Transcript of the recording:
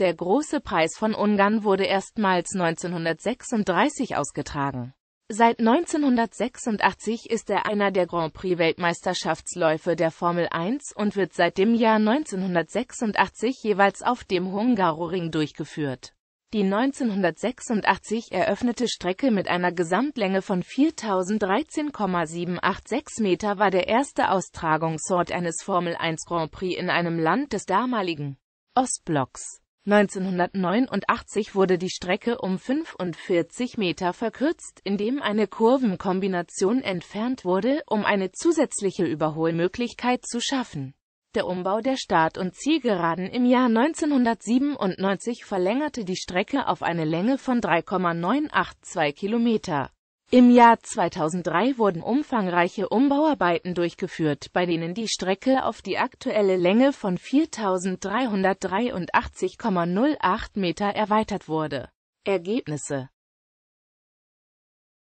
Der Große Preis von Ungarn wurde erstmals 1936 ausgetragen. Seit 1986 ist er einer der Grand Prix-Weltmeisterschaftsläufe der Formel 1 und wird seit dem Jahr 1986 jeweils auf dem Hungaroring durchgeführt. Die 1986 eröffnete Strecke mit einer Gesamtlänge von 4013,786 Meter war der erste Austragungsort eines Formel 1 Grand Prix in einem Land des damaligen Ostblocks. 1989 wurde die Strecke um 45 Meter verkürzt, indem eine Kurvenkombination entfernt wurde, um eine zusätzliche Überholmöglichkeit zu schaffen. Der Umbau der Start- und Zielgeraden im Jahr 1997 verlängerte die Strecke auf eine Länge von 3,982 Kilometer im Jahr 2003 wurden umfangreiche Umbauarbeiten durchgeführt, bei denen die Strecke auf die aktuelle Länge von 4.383,08 Meter erweitert wurde. Ergebnisse